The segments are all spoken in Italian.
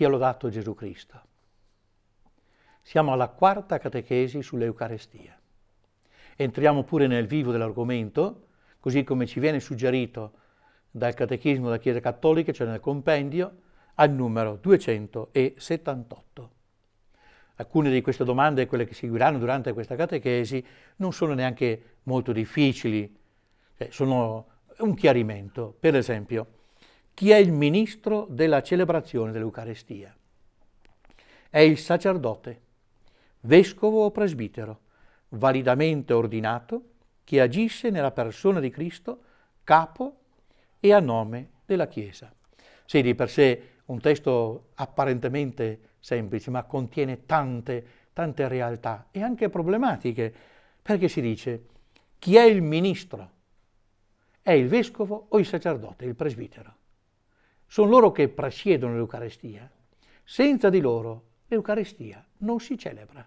Sia lodato Gesù Cristo. Siamo alla quarta catechesi sull'Eucarestia. Entriamo pure nel vivo dell'argomento, così come ci viene suggerito dal Catechismo della Chiesa Cattolica, cioè nel compendio, al numero 278. Alcune di queste domande, quelle che seguiranno durante questa catechesi, non sono neanche molto difficili, cioè, sono un chiarimento. Per esempio, chi è il ministro della celebrazione dell'Eucarestia? È il sacerdote, vescovo o presbitero, validamente ordinato, che agisse nella persona di Cristo, capo e a nome della Chiesa. Sì, di per sé un testo apparentemente semplice, ma contiene tante, tante realtà e anche problematiche, perché si dice chi è il ministro? È il vescovo o il sacerdote, il presbitero? Sono loro che presiedono l'Eucarestia. Senza di loro l'Eucarestia non si celebra.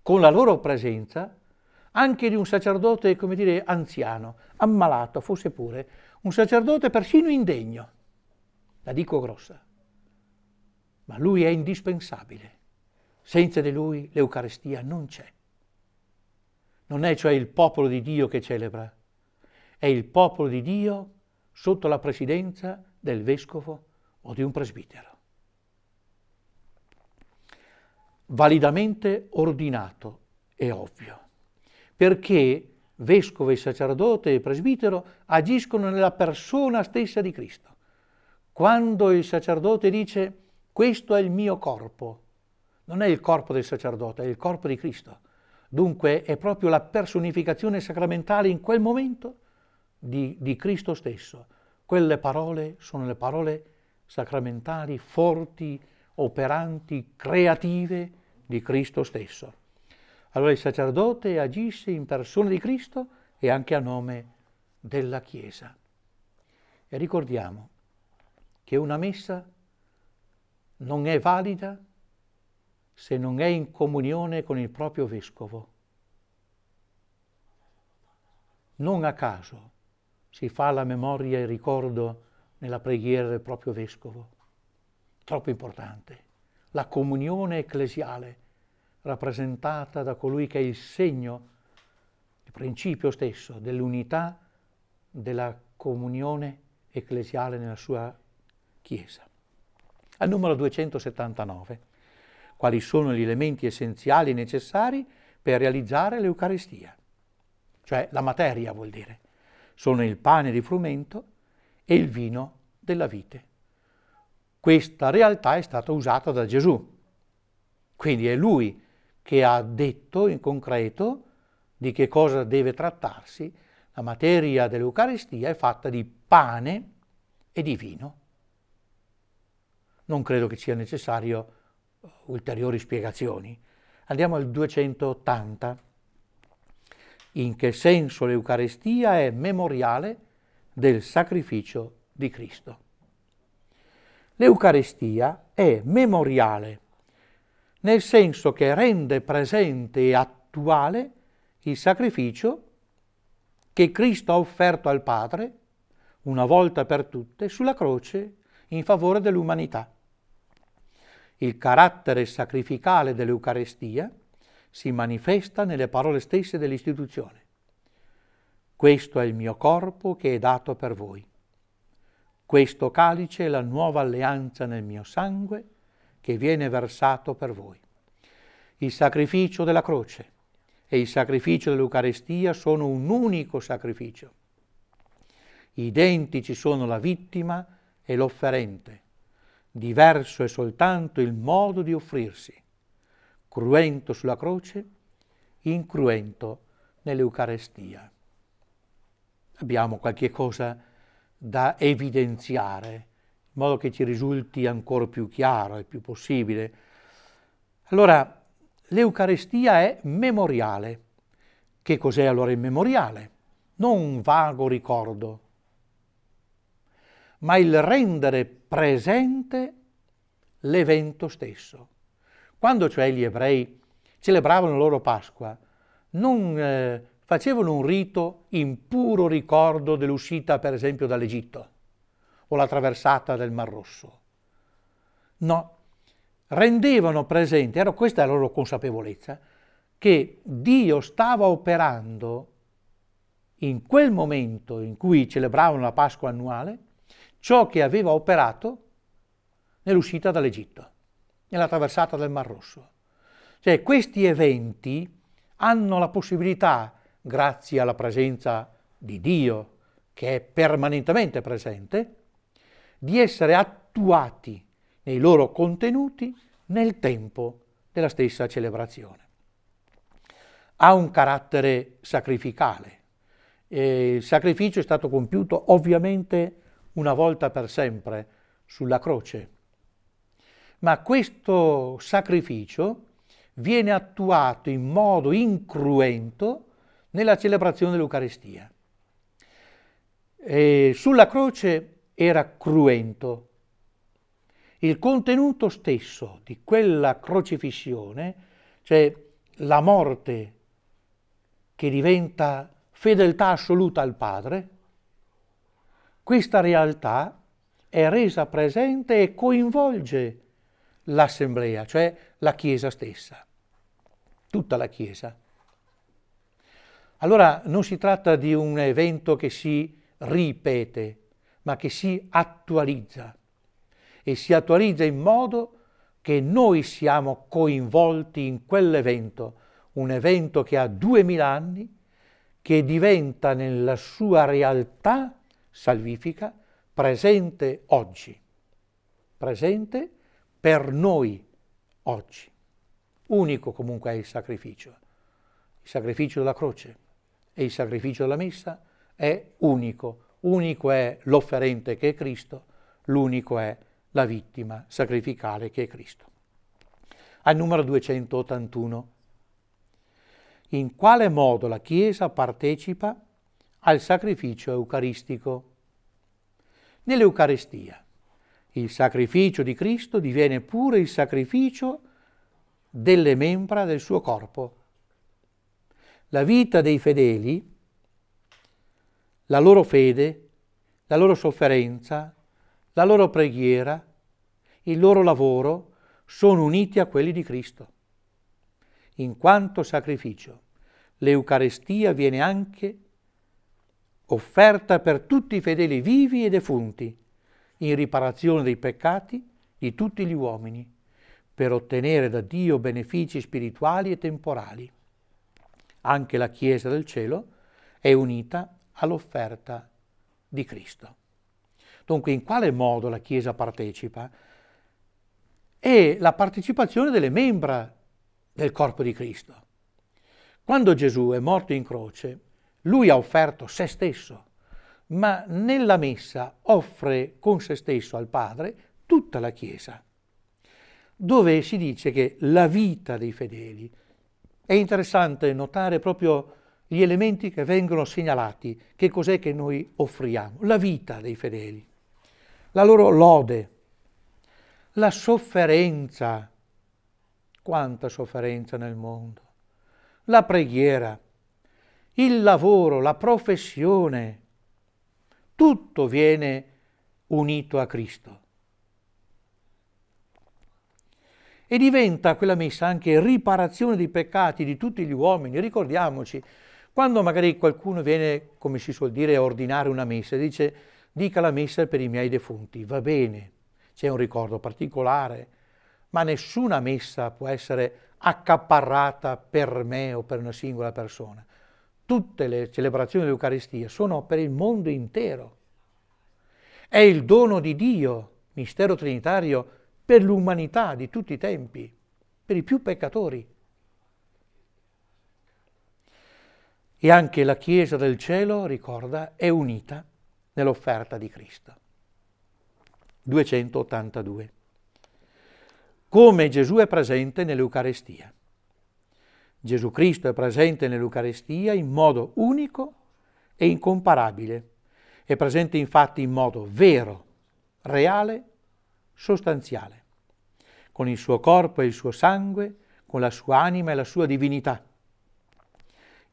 Con la loro presenza, anche di un sacerdote, come dire, anziano, ammalato, fosse pure, un sacerdote persino indegno, la dico grossa, ma lui è indispensabile. Senza di lui l'Eucarestia non c'è. Non è cioè il popolo di Dio che celebra, è il popolo di Dio che sotto la presidenza del vescovo o di un presbitero. Validamente ordinato e ovvio, perché vescovo e sacerdote e presbitero agiscono nella persona stessa di Cristo. Quando il sacerdote dice questo è il mio corpo, non è il corpo del sacerdote, è il corpo di Cristo. Dunque è proprio la personificazione sacramentale in quel momento di, di Cristo stesso. Quelle parole sono le parole sacramentali forti, operanti, creative di Cristo stesso. Allora il sacerdote agisce in persona di Cristo e anche a nome della Chiesa. E ricordiamo che una messa non è valida se non è in comunione con il proprio vescovo. Non a caso si fa la memoria e il ricordo nella preghiera del proprio vescovo. Troppo importante. La comunione ecclesiale, rappresentata da colui che è il segno, il principio stesso dell'unità della comunione ecclesiale nella sua Chiesa. Al numero 279, quali sono gli elementi essenziali necessari per realizzare l'Eucaristia? Cioè la materia vuol dire sono il pane di frumento e il vino della vite. Questa realtà è stata usata da Gesù. Quindi è lui che ha detto in concreto di che cosa deve trattarsi. La materia dell'Eucaristia è fatta di pane e di vino. Non credo che sia necessario ulteriori spiegazioni. Andiamo al 280 in che senso l'Eucarestia è memoriale del sacrificio di Cristo. L'Eucarestia è memoriale nel senso che rende presente e attuale il sacrificio che Cristo ha offerto al Padre, una volta per tutte, sulla croce in favore dell'umanità. Il carattere sacrificale dell'Eucarestia si manifesta nelle parole stesse dell'istituzione. Questo è il mio corpo che è dato per voi. Questo calice è la nuova alleanza nel mio sangue che viene versato per voi. Il sacrificio della croce e il sacrificio dell'Eucarestia sono un unico sacrificio. Identici sono la vittima e l'offerente. Diverso è soltanto il modo di offrirsi cruento sulla croce, incruento nell'Eucarestia. Abbiamo qualche cosa da evidenziare, in modo che ci risulti ancora più chiaro e più possibile. Allora, l'Eucarestia è memoriale. Che cos'è allora il memoriale? Non un vago ricordo, ma il rendere presente l'evento stesso. Quando cioè gli ebrei celebravano la loro Pasqua, non eh, facevano un rito in puro ricordo dell'uscita, per esempio, dall'Egitto o la traversata del Mar Rosso. No, rendevano presente, era questa la loro consapevolezza, che Dio stava operando in quel momento in cui celebravano la Pasqua annuale ciò che aveva operato nell'uscita dall'Egitto nella traversata del Mar Rosso. Cioè questi eventi hanno la possibilità, grazie alla presenza di Dio, che è permanentemente presente, di essere attuati nei loro contenuti nel tempo della stessa celebrazione. Ha un carattere sacrificale. E il sacrificio è stato compiuto ovviamente una volta per sempre sulla croce, ma questo sacrificio viene attuato in modo incruento nella celebrazione dell'Eucaristia. sulla croce era cruento. Il contenuto stesso di quella crocifissione, cioè la morte che diventa fedeltà assoluta al Padre, questa realtà è resa presente e coinvolge l'assemblea, cioè la Chiesa stessa, tutta la Chiesa. Allora non si tratta di un evento che si ripete, ma che si attualizza e si attualizza in modo che noi siamo coinvolti in quell'evento, un evento che ha duemila anni, che diventa nella sua realtà salvifica presente oggi, presente oggi per noi oggi. Unico comunque è il sacrificio. Il sacrificio della croce e il sacrificio della messa è unico. Unico è l'offerente che è Cristo, l'unico è la vittima sacrificale che è Cristo. Al numero 281. In quale modo la Chiesa partecipa al sacrificio eucaristico? Nell'Eucaristia il sacrificio di Cristo diviene pure il sacrificio delle membra del suo corpo. La vita dei fedeli, la loro fede, la loro sofferenza, la loro preghiera, il loro lavoro sono uniti a quelli di Cristo. In quanto sacrificio, l'Eucarestia viene anche offerta per tutti i fedeli vivi e defunti in riparazione dei peccati di tutti gli uomini, per ottenere da Dio benefici spirituali e temporali. Anche la Chiesa del cielo è unita all'offerta di Cristo. Dunque, in quale modo la Chiesa partecipa? È la partecipazione delle membra del corpo di Cristo. Quando Gesù è morto in croce, lui ha offerto se stesso ma nella messa offre con se stesso al Padre tutta la Chiesa, dove si dice che la vita dei fedeli. È interessante notare proprio gli elementi che vengono segnalati, che cos'è che noi offriamo, la vita dei fedeli, la loro lode, la sofferenza, quanta sofferenza nel mondo, la preghiera, il lavoro, la professione, tutto viene unito a Cristo. E diventa quella messa anche riparazione dei peccati di tutti gli uomini. Ricordiamoci, quando magari qualcuno viene, come si suol dire, a ordinare una messa, e dice dica la messa per i miei defunti, va bene, c'è un ricordo particolare, ma nessuna messa può essere accaparrata per me o per una singola persona tutte le celebrazioni dell'Eucaristia sono per il mondo intero. È il dono di Dio, mistero trinitario, per l'umanità di tutti i tempi, per i più peccatori. E anche la Chiesa del cielo, ricorda, è unita nell'offerta di Cristo. 282. Come Gesù è presente nell'Eucarestia. Gesù Cristo è presente nell'Eucarestia in modo unico e incomparabile. È presente infatti in modo vero, reale, sostanziale, con il suo corpo e il suo sangue, con la sua anima e la sua divinità.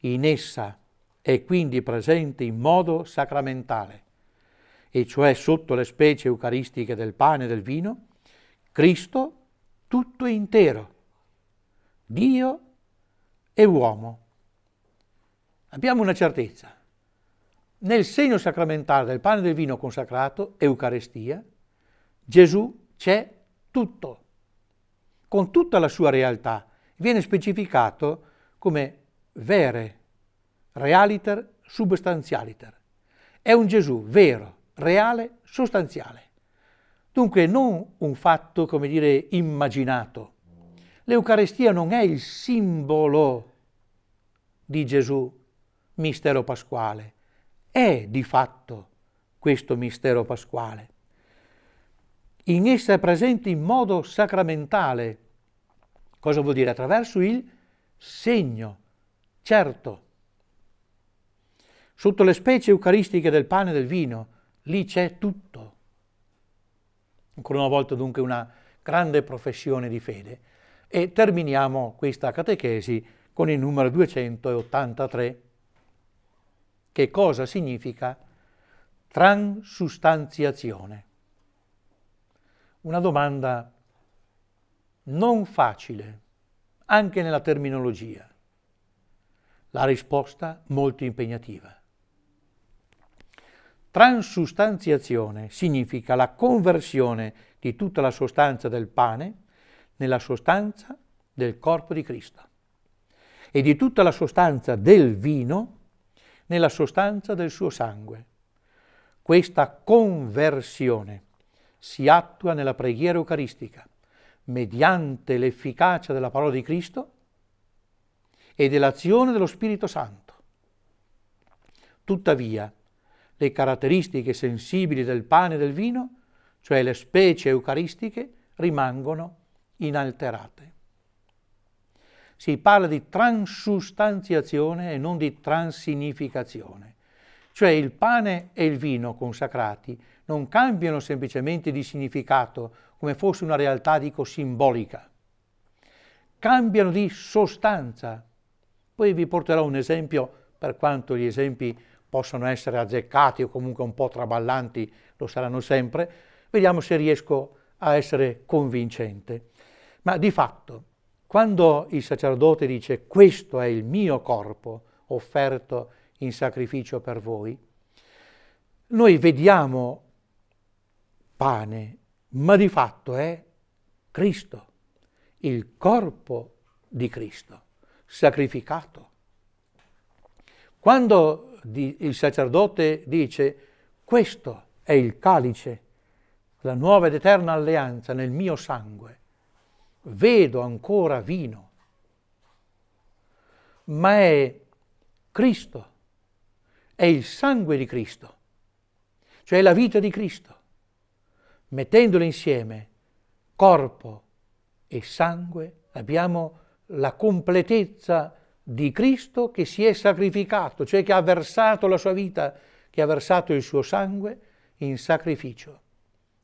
In essa è quindi presente in modo sacramentale, e cioè sotto le specie eucaristiche del pane e del vino, Cristo tutto intero, Dio intero e uomo. Abbiamo una certezza. Nel segno sacramentale del pane e del vino consacrato, Eucarestia, Gesù c'è tutto, con tutta la sua realtà. Viene specificato come vere, realiter, substantialiter. È un Gesù vero, reale, sostanziale. Dunque non un fatto, come dire, immaginato, L'Eucaristia non è il simbolo di Gesù, mistero pasquale, è di fatto questo mistero pasquale. In essa è presente in modo sacramentale, cosa vuol dire? Attraverso il segno, certo. Sotto le specie eucaristiche del pane e del vino, lì c'è tutto. Ancora una volta dunque una grande professione di fede e terminiamo questa catechesi con il numero 283. Che cosa significa transustanziazione? Una domanda non facile, anche nella terminologia. La risposta molto impegnativa. Transustanziazione significa la conversione di tutta la sostanza del pane nella sostanza del corpo di Cristo e di tutta la sostanza del vino nella sostanza del suo sangue. Questa conversione si attua nella preghiera eucaristica mediante l'efficacia della parola di Cristo e dell'azione dello Spirito Santo. Tuttavia, le caratteristiche sensibili del pane e del vino, cioè le specie eucaristiche, rimangono inalterate. Si parla di transustanziazione e non di transignificazione, cioè il pane e il vino consacrati non cambiano semplicemente di significato come fosse una realtà, dico, simbolica, cambiano di sostanza. Poi vi porterò un esempio, per quanto gli esempi possano essere azzeccati o comunque un po' traballanti, lo saranno sempre, vediamo se riesco a essere convincente. Ma di fatto, quando il sacerdote dice questo è il mio corpo offerto in sacrificio per voi, noi vediamo pane, ma di fatto è Cristo, il corpo di Cristo, sacrificato. Quando il sacerdote dice questo è il calice, la nuova ed eterna alleanza nel mio sangue, vedo ancora vino, ma è Cristo, è il sangue di Cristo, cioè la vita di Cristo, mettendole insieme corpo e sangue abbiamo la completezza di Cristo che si è sacrificato, cioè che ha versato la sua vita, che ha versato il suo sangue in sacrificio,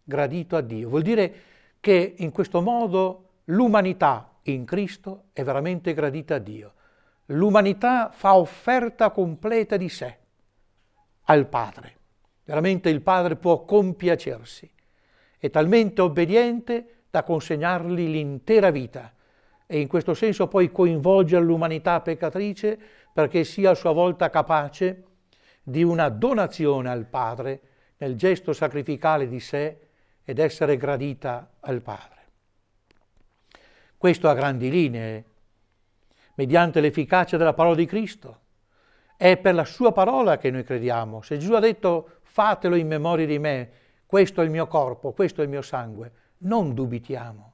gradito a Dio. Vuol dire che in questo modo L'umanità in Cristo è veramente gradita a Dio. L'umanità fa offerta completa di sé al Padre. Veramente il Padre può compiacersi. È talmente obbediente da consegnargli l'intera vita e in questo senso poi coinvolge l'umanità peccatrice perché sia a sua volta capace di una donazione al Padre nel gesto sacrificale di sé ed essere gradita al Padre. Questo a grandi linee, mediante l'efficacia della parola di Cristo. È per la sua parola che noi crediamo. Se Gesù ha detto fatelo in memoria di me, questo è il mio corpo, questo è il mio sangue, non dubitiamo.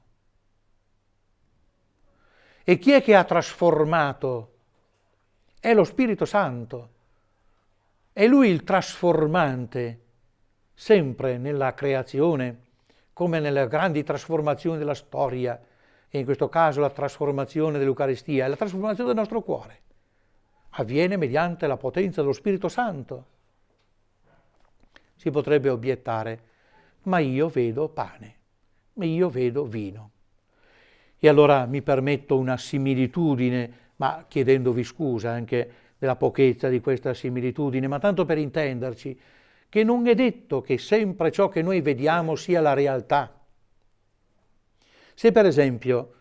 E chi è che ha trasformato? È lo Spirito Santo. È lui il trasformante, sempre nella creazione, come nelle grandi trasformazioni della storia e in questo caso la trasformazione dell'Eucaristia, è la trasformazione del nostro cuore. Avviene mediante la potenza dello Spirito Santo. Si potrebbe obiettare, ma io vedo pane, ma io vedo vino. E allora mi permetto una similitudine, ma chiedendovi scusa anche della pochezza di questa similitudine, ma tanto per intenderci, che non è detto che sempre ciò che noi vediamo sia la realtà se per esempio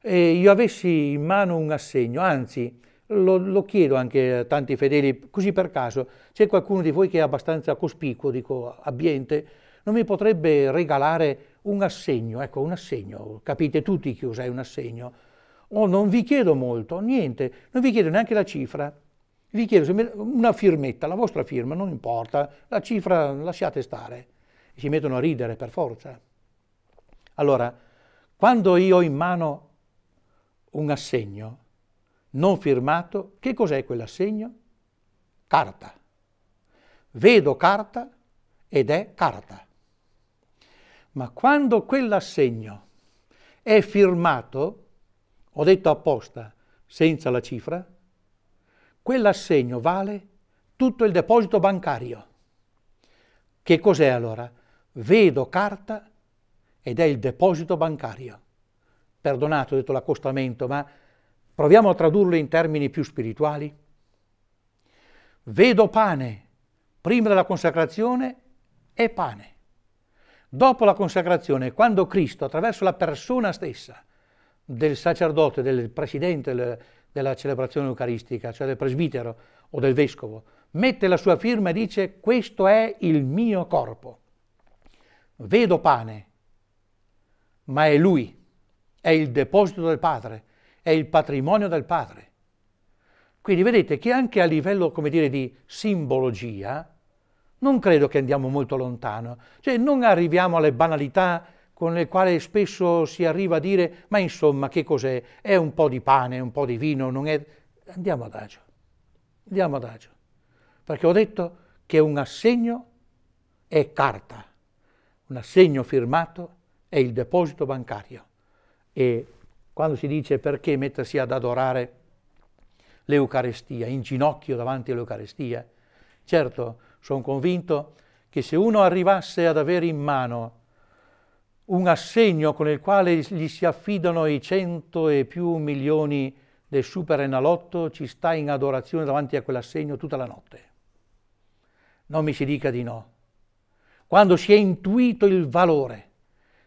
eh, io avessi in mano un assegno, anzi lo, lo, chiedo anche a tanti fedeli, così per caso, c'è qualcuno di voi che è abbastanza cospicuo, dico abbiente, non mi potrebbe regalare un assegno, ecco un assegno, capite tutti che usai un assegno, o non vi chiedo molto, niente, non vi chiedo neanche la cifra, vi chiedo una firmetta, la vostra firma, non importa, la cifra lasciate stare, si mettono a ridere per forza. Allora, quando io ho in mano un assegno non firmato, che cos'è quell'assegno? Carta. Vedo carta ed è carta. Ma quando quell'assegno è firmato, ho detto apposta, senza la cifra, quell'assegno vale tutto il deposito bancario. Che cos'è allora? Vedo carta ed è il deposito bancario. Perdonato, ho detto l'accostamento, ma proviamo a tradurlo in termini più spirituali. Vedo pane prima della consacrazione e pane. Dopo la consacrazione, quando Cristo, attraverso la persona stessa del sacerdote, del presidente della celebrazione eucaristica, cioè del presbitero o del vescovo, mette la sua firma e dice questo è il mio corpo. Vedo pane, ma è Lui, è il deposito del Padre, è il patrimonio del Padre. Quindi vedete che anche a livello, come dire, di simbologia, non credo che andiamo molto lontano, cioè non arriviamo alle banalità con le quali spesso si arriva a dire ma insomma che cos'è? È un po' di pane, un po' di vino, non è... Andiamo adagio, andiamo adagio, perché ho detto che un assegno è carta, un assegno firmato è è il deposito bancario. E quando si dice perché mettersi ad adorare l'Eucarestia, in ginocchio davanti all'Eucarestia, certo sono convinto che se uno arrivasse ad avere in mano un assegno con il quale gli si affidano i cento e più milioni del superenalotto, ci sta in adorazione davanti a quell'assegno tutta la notte. Non mi si dica di no. Quando si è intuito il valore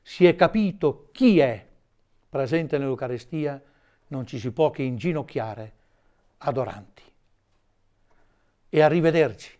si è capito chi è presente nell'Eucarestia, non ci si può che inginocchiare adoranti. E arrivederci.